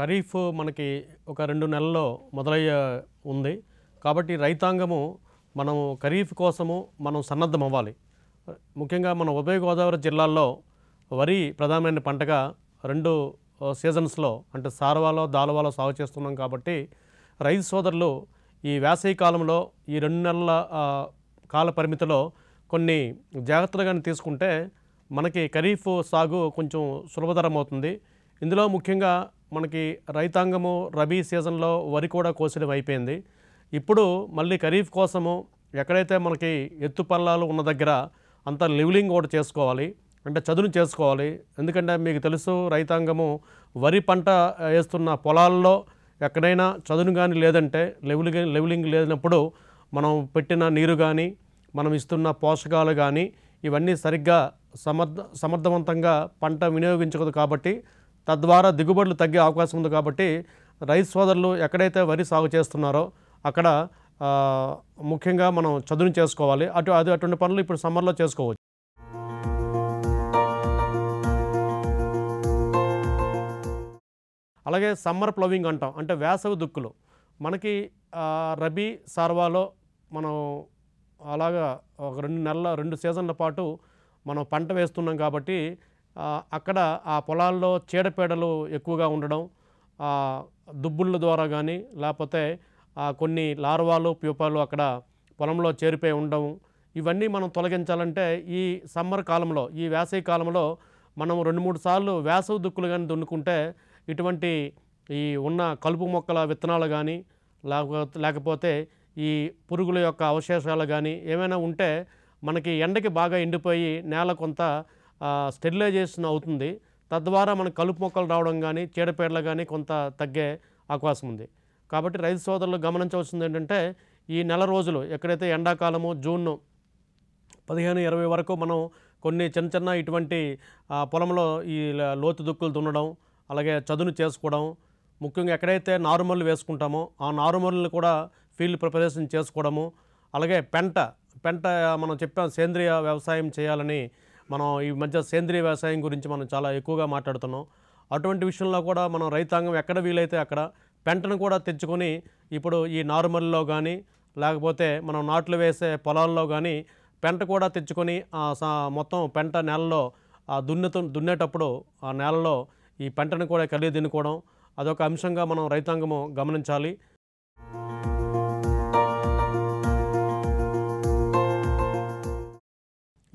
ఖరీఫ్ మనకి ఒక రెండు నెలల్లో మొదలయ్యే ఉంది కాబట్టి రైతాంగము మనము ఖరీఫ్ కోసము మనం సన్నద్ధం అవ్వాలి ముఖ్యంగా మన ఉభయ గోదావరి జిల్లాల్లో వరి ప్రధానమైన పంటగా రెండు సీజన్స్లో అంటే సారవాలో దాలవాలో సాగు చేస్తున్నాం కాబట్టి రైతు సోదరులు ఈ వేసవి కాలంలో ఈ రెండు నెలల కాల పరిమితిలో కొన్ని జాగ్రత్తలు కానీ తీసుకుంటే మనకి ఖరీఫ్ సాగు కొంచెం సులభతరం అవుతుంది ఇందులో ముఖ్యంగా మనకి రైతాంగము రబీ సీజన్లో వరి కూడా కోసడం అయిపోయింది ఇప్పుడు మళ్ళీ ఖరీఫ్ కోసము ఎక్కడైతే మనకి ఎత్తు పల్లాలు ఉన్న దగ్గర అంత లివ్లింగ్ ఒకటి చేసుకోవాలి అంటే చదును చేసుకోవాలి ఎందుకంటే మీకు తెలుసు రైతాంగము వరి పంట వేస్తున్న పొలాల్లో ఎక్కడైనా చదును కానీ లేదంటే లెవెల్ లెవెలింగ్ లేనప్పుడు మనం పెట్టిన నీరు కానీ మనం ఇస్తున్న పోషకాలు కానీ ఇవన్నీ సరిగ్గా సమర్థ సమర్థవంతంగా పంట వినియోగించకూడదు కాబట్టి తద్వారా దిగుబడులు తగ్గే అవకాశం ఉంది కాబట్టి రైస్ సోదరులు ఎక్కడైతే వరి సాగు చేస్తున్నారో అక్కడ ముఖ్యంగా మనం చదును చేసుకోవాలి అటు అది అటువంటి పనులు ఇప్పుడు సమ్మర్లో చేసుకోవచ్చు అలాగే సమ్మర్ ప్లవింగ్ అంటాం అంటే వేసవి దుక్కులు మనకి రబీ సార్వాలో మనం అలాగా ఒక రెండు నెలల రెండు సీజన్ల పాటు మనం పంట వేస్తున్నాం కాబట్టి అక్కడ ఆ పొలాల్లో చీడపీడలు ఎక్కువగా ఉండడం దుబ్బుళ్ళ ద్వారా కానీ లేకపోతే కొన్ని లార్వాలు ప్యూపాలు అక్కడ పొలంలో చేరిపోయి ఉండడం ఇవన్నీ మనం తొలగించాలంటే ఈ సమ్మర్ కాలంలో ఈ వేసవి కాలంలో మనం రెండు మూడు సార్లు వేసవి దుక్కులు కానీ దున్నుకుంటే ఇటువంటి ఈ ఉన్న కలుపు మొక్కల విత్తనాలు కానీ లేకపోతే ఈ పురుగుల యొక్క అవశేషాలు కానీ ఏమైనా ఉంటే మనకి ఎండకి బాగా ఎండిపోయి నేల కొంత స్టెరిలైజేషన్ అవుతుంది తద్వారా మనకు కలుపు మొక్కలు రావడం కానీ చీడపేడలు కానీ కొంత తగ్గే అవకాశం ఉంది కాబట్టి రైతు సోదరులు గమనించవలసింది ఏంటంటే ఈ నెల రోజులు ఎక్కడైతే ఎండాకాలము జూన్ పదిహేను ఇరవై వరకు మనం కొన్ని చిన్న చిన్న ఇటువంటి పొలంలో ఈ లోతు దుక్కులు దున్నడం అలాగే చదును చేసుకోవడం ముఖ్యంగా ఎక్కడైతే నారుమల్లు వేసుకుంటామో ఆ నారుమల్లు కూడా ఫీల్డ్ ప్రిపరేషన్ చేసుకోవడము అలాగే పెంట పెంట మనం చెప్పాం సేంద్రియ వ్యవసాయం చేయాలని మనం ఈ మధ్య సేంద్రియ వ్యవసాయం గురించి మనం చాలా ఎక్కువగా మాట్లాడుతున్నాం అటువంటి విషయంలో కూడా మనం రైతాంగం ఎక్కడ వీలైతే అక్కడ పెంటను కూడా తెచ్చుకొని ఇప్పుడు ఈ నారుమల్లో కానీ లేకపోతే మనం నాట్లు వేసే పొలాల్లో కానీ పెంట కూడా తెచ్చుకొని మొత్తం పెంట నేలలో దున్నెతు దున్నేటప్పుడు ఆ నేలలో ఈ పెంటను కూడా కలిగి తినుకోవడం అదొక అంశంగా మనం రైతాంగము గమనించాలి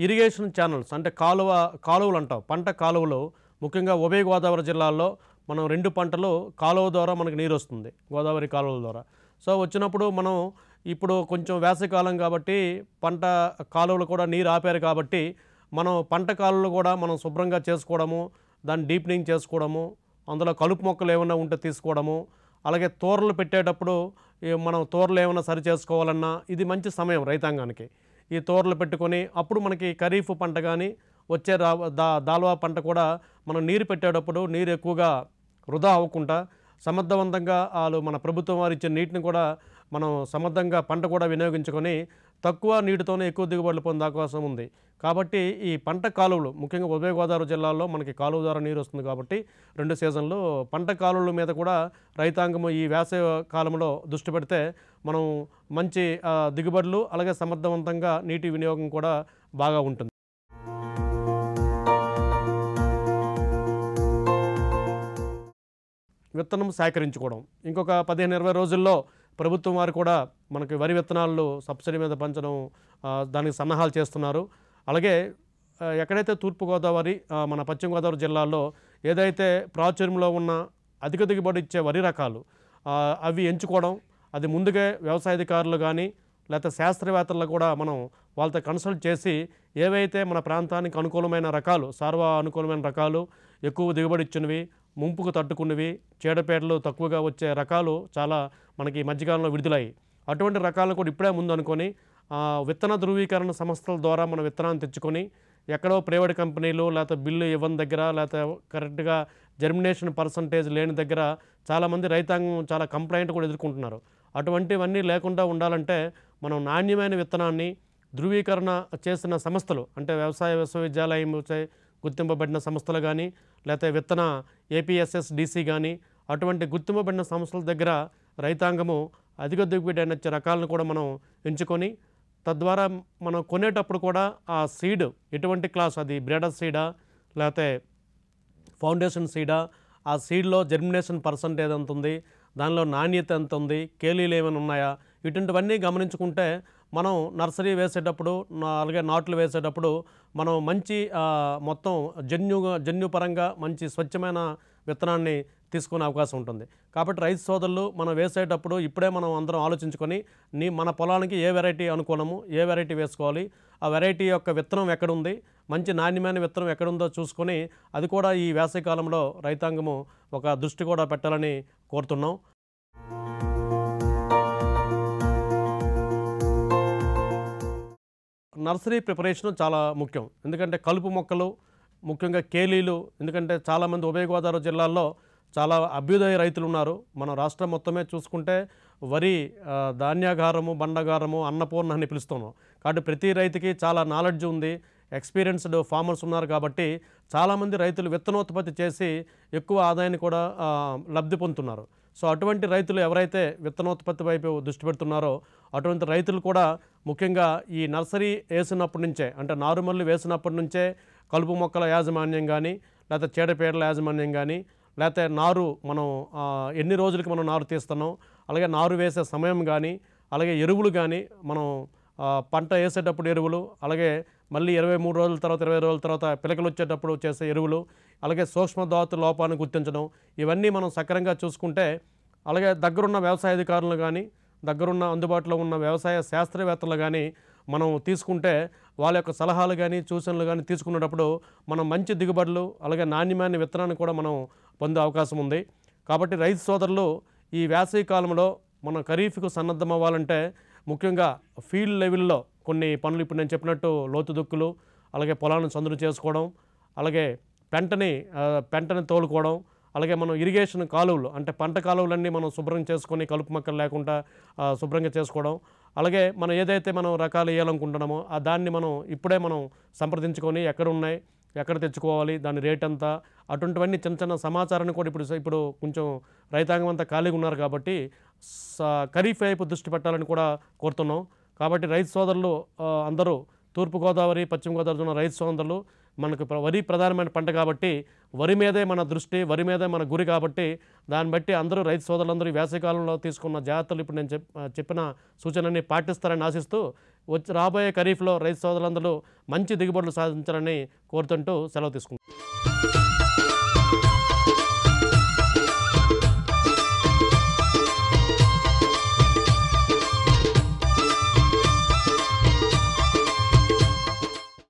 ఇరిగేషన్ ఛానల్స్ అంటే కాలువ కాలువలు అంటాం పంట కాలువలు ముఖ్యంగా ఉభయ గోదావరి జిల్లాల్లో మనం రెండు పంటలు కాలువ ద్వారా మనకు నీరు వస్తుంది గోదావరి కాలువల ద్వారా సో వచ్చినప్పుడు మనం ఇప్పుడు కొంచెం వేసవికాలం కాబట్టి పంట కాలువలు కూడా నీరు ఆపారు కాబట్టి మనం పంట కాలువలు కూడా మనం శుభ్రంగా చేసుకోవడము దాన్ని డీప్నింగ్ చేసుకోవడము అందులో కలుపు మొక్కలు ఏమైనా ఉంటే తీసుకోవడము అలాగే తోరలు పెట్టేటప్పుడు మనం తోరలు ఏమైనా సరి చేసుకోవాలన్నా ఇది మంచి సమయం రైతాంగానికి ఈ తోరలు పెట్టుకొని అప్పుడు మనకి ఖరీఫ్ పంట కానీ వచ్చే దాల్వా పంట కూడా మనం నీరు పెట్టేటప్పుడు నీరు ఎక్కువగా వృధా అవ్వకుండా సమర్థవంతంగా వాళ్ళు మన ప్రభుత్వం వారు ఇచ్చే నీటిని కూడా మనం సమర్థంగా పంట కూడా వినియోగించుకొని తక్కువ నీటితోనే ఎక్కువ దిగుబడులు పొందే అవకాశం ఉంది కాబట్టి ఈ పంట కాలువలు ముఖ్యంగా ఉభయ గోదావరి జిల్లాలో మనకి కాలువ ద్వారా నీరు వస్తుంది కాబట్టి రెండు సీజన్లు పంట కాలువల మీద కూడా రైతాంగం ఈ వేసవి కాలంలో దృష్టి పెడితే మనం మంచి దిగుబడులు అలాగే సమర్థవంతంగా నీటి వినియోగం కూడా బాగా ఉంటుంది విత్తనం సేకరించుకోవడం ఇంకొక పదిహేను ఇరవై రోజుల్లో ప్రభుత్వం వారు కూడా మనకి వరి విత్తనాలు సబ్సిడీ మీద పంచడం దానికి సన్నాహాలు చేస్తున్నారు అలాగే ఎక్కడైతే తూర్పుగోదావరి మన పశ్చిమ గోదావరి జిల్లాల్లో ఏదైతే ప్రాచుర్యంలో ఉన్న అధిక దిగుబడి ఇచ్చే వరి రకాలు అవి ఎంచుకోవడం అది ముందుగా వ్యవసాయ అధికారులు కానీ లేకపోతే శాస్త్రవేత్తలు కూడా మనం వాళ్ళతో కన్సల్ట్ చేసి ఏవైతే మన ప్రాంతానికి అనుకూలమైన రకాలు సార్వ అనుకూలమైన రకాలు ఎక్కువ దిగుబడి ఇచ్చినవి ముంపుకు తట్టుకున్నవి చీడపేటలు తక్కువగా వచ్చే రకాలు చాలా మనకి మధ్యకాలంలో విడుదలయ్యాయి అటువంటి రకాలు కూడా ఇప్పుడే ముందనుకొని విత్తన ధృవీకరణ సంస్థల ద్వారా మనం విత్తనాన్ని తెచ్చుకొని ఎక్కడో ప్రైవేట్ కంపెనీలు లేకపోతే బిల్లు ఇవ్వని దగ్గర లేకపోతే కరెక్ట్గా జర్మినేషన్ పర్సంటేజ్ లేని దగ్గర చాలామంది రైతాంగం చాలా కంప్లైంట్ కూడా ఎదుర్కొంటున్నారు అటువంటివన్నీ లేకుండా ఉండాలంటే మనం నాణ్యమైన విత్తనాన్ని ధృవీకరణ చేసిన సంస్థలు అంటే వ్యవసాయ విశ్వవిద్యాలయం గుర్తింపబడిన సంస్థలు కానీ లేకపోతే విత్తన ఏపీఎస్ఎస్ డిసి కానీ అటువంటి గుర్తింపబడిన సంస్థల దగ్గర రైతాంగము అధిక దిగుబడి రకాలను కూడా మనం ఎంచుకొని తద్వారా మనం కొనేటప్పుడు కూడా ఆ సీడ్ ఎటువంటి క్లాస్ అది బ్రేడర్ సీడా లేకపోతే ఫౌండేషన్ సీడా ఆ సీడ్లో జర్మినేషన్ పర్సంటేజ్ ఎంత ఉంది దానిలో నాణ్యత ఎంత ఉంది కేలీలు ఏమైనా ఉన్నాయా ఇటువంటివన్నీ గమనించుకుంటే మనం నర్సరీ వేసేటప్పుడు అలాగే నాట్లు వేసేటప్పుడు మనం మంచి మొత్తం జన్యు జన్యుపరంగా మంచి స్వచ్ఛమైన విత్తనాన్ని తీసుకునే అవకాశం ఉంటుంది కాబట్టి రైతు సోదరులు మనం వేసేటప్పుడు ఇప్పుడే మనం అందరం ఆలోచించుకొని నీ మన పొలానికి ఏ వెరైటీ అనుకూలము ఏ వెరైటీ వేసుకోవాలి ఆ వెరైటీ యొక్క విత్తనం ఎక్కడుంది మంచి నాణ్యమైన విత్తనం ఎక్కడుందో చూసుకొని అది కూడా ఈ వేసవికాలంలో రైతాంగము ఒక దృష్టి కూడా పెట్టాలని కోరుతున్నాం నర్సరీ ప్రిపరేషన్ చాలా ముఖ్యం ఎందుకంటే కలుపు మొక్కలు ముఖ్యంగా కేలీలు ఎందుకంటే చాలామంది ఉభయ గోదావరి జిల్లాల్లో చాలా అభ్యుదయ రైతులు ఉన్నారు మన రాష్ట్రం మొత్తమే చూసుకుంటే వరి ధాన్యాగారము బండగారము అన్నపూర్ణ అని పిలుస్తున్నాం కాబట్టి ప్రతి రైతుకి చాలా నాలెడ్జ్ ఉంది ఎక్స్పీరియన్స్డ్ ఫార్మర్స్ ఉన్నారు కాబట్టి చాలామంది రైతులు విత్తనోత్పత్తి చేసి ఎక్కువ ఆదాయాన్ని కూడా లబ్ధి పొందుతున్నారు సో అటువంటి రైతులు ఎవరైతే విత్తనోత్పత్తి వైపు దృష్టి పెడుతున్నారో అటువంటి రైతులు కూడా ముఖ్యంగా ఈ నర్సరీ వేసినప్పటి నుంచే అంటే నారుమల్లి వేసినప్పటి నుంచే కలుపు మొక్కల యాజమాన్యం కానీ లేకపోతే చేడపేడల యాజమాన్యం కానీ లేకపోతే నారు మనం ఎన్ని రోజులకి మనం నారు తీస్తున్నాం అలాగే నారు వేసే సమయం కానీ అలాగే ఎరువులు కానీ మనం పంట వేసేటప్పుడు ఎరువులు అలాగే మళ్ళీ ఇరవై మూడు రోజుల తర్వాత ఇరవై రోజుల తర్వాత పిలకలు వచ్చేటప్పుడు చేసే ఎరువులు అలాగే సూక్ష్మ లోపాన్ని గుర్తించడం ఇవన్నీ మనం సక్రంగా చూసుకుంటే అలాగే దగ్గరున్న వ్యవసాయ అధికారులు కానీ దగ్గరున్న అందుబాటులో ఉన్న వ్యవసాయ శాస్త్రవేత్తలు కానీ మనం తీసుకుంటే వాళ్ళ యొక్క సలహాలు కానీ సూచనలు కానీ తీసుకునేటప్పుడు మనం మంచి దిగుబడులు అలాగే నాణ్యమైన విత్తనాన్ని కూడా మనం పొందే అవకాశం ఉంది కాబట్టి రైతు సోదరులు ఈ వేసవి కాలంలో మనం ఖరీఫ్కు సన్నద్ధం అవ్వాలంటే ముఖ్యంగా ఫీల్డ్ లెవెల్లో కొన్ని పనులు ఇప్పుడు నేను చెప్పినట్టు లోతు దుక్కులు అలాగే పొలాలను సందులు చేసుకోవడం అలాగే పెంటని పెంటని తోలుకోవడం అలాగే మనం ఇరిగేషన్ కాలువలు అంటే పంట కాలువలన్నీ మనం శుభ్రం చేసుకొని కలుపు మొక్కలు లేకుండా శుభ్రంగా చేసుకోవడం అలాగే మనం ఏదైతే మనం రకాలు వేయాలనుకుంటున్నామో ఆ దాన్ని మనం ఇప్పుడే మనం సంప్రదించుకొని ఎక్కడ ఉన్నాయి ఎక్కడ తెచ్చుకోవాలి దాని రేట్ ఎంత అటువంటివన్నీ చిన్న చిన్న సమాచారాన్ని కూడా ఇప్పుడు ఇప్పుడు కొంచెం రైతాంగం అంతా ఖాళీగా ఉన్నారు కాబట్టి ఖరీఫ్ వైపు దృష్టి పెట్టాలని కూడా కోరుతున్నాం కాబట్టి రైతు సోదరులు అందరూ తూర్పుగోదావరి పశ్చిమ గోదావరి రైతు సోదరులు మనకు వరి ప్రధానమైన పంట కాబట్టి వరి మీదే మన దృష్టి వరి మీదే మన గురి కాబట్టి దాన్ని బట్టి అందరూ రైతు సోదరులందరూ వేసవికాలంలో తీసుకున్న జాగ్రత్తలు ఇప్పుడు నేను చెప్పిన సూచనని పాటిస్తారని ఆశిస్తూ వచ్చి రాబోయే ఖరీఫ్లో రైతు సోదరులందరూ మంచి దిగుబడులు సాధించాలని కోరుతుంటూ సెలవు తీసుకుంటాం